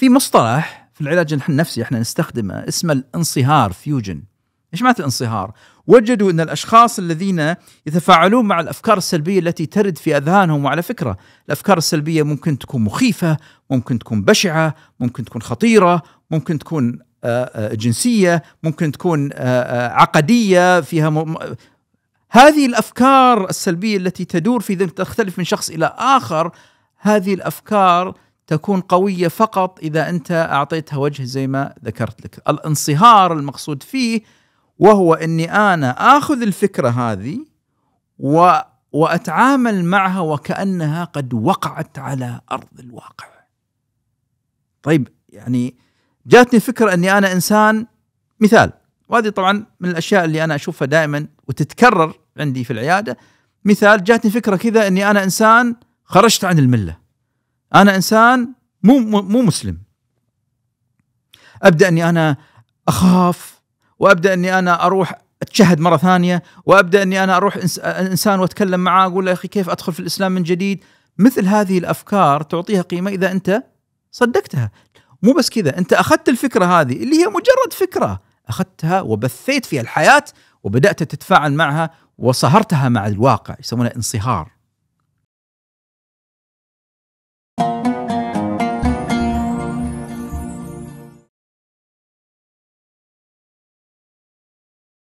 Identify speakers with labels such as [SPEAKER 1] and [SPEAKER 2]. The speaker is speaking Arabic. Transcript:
[SPEAKER 1] في مصطلح في العلاج النفسي احنا نستخدمه اسمه الانصهار فيوجن ايش معنى الانصهار وجدوا ان الاشخاص الذين يتفاعلون مع الافكار السلبيه التي ترد في اذهانهم وعلى فكره الافكار السلبيه ممكن تكون مخيفه ممكن تكون بشعه ممكن تكون خطيره ممكن تكون آه، آه، جنسيه ممكن تكون آه، عقديه فيها م... هذه الافكار السلبيه التي تدور في ذهن تختلف من شخص الى اخر هذه الافكار تكون قويه فقط اذا انت اعطيتها وجه زي ما ذكرت لك الانصهار المقصود فيه وهو اني انا اخذ الفكره هذه و واتعامل معها وكانها قد وقعت على
[SPEAKER 2] ارض الواقع
[SPEAKER 1] طيب يعني جاتني فكره اني انا انسان مثال وهذه طبعا من الاشياء اللي انا اشوفها دائما وتتكرر عندي في العياده مثال جاتني فكره كذا اني انا انسان خرجت عن المله انا انسان مو مو مسلم ابدا اني انا اخاف وابدا اني انا اروح اتشهد مره ثانيه وابدا اني انا اروح انسان واتكلم معاه اقول له يا اخي كيف ادخل في الاسلام من جديد مثل هذه الافكار تعطيها قيمه اذا انت صدقتها مو بس كذا انت اخذت الفكره هذه اللي هي مجرد فكره اخذتها وبثيت فيها الحياه وبدات تتفاعل معها وصهرتها مع الواقع يسمونها انصهار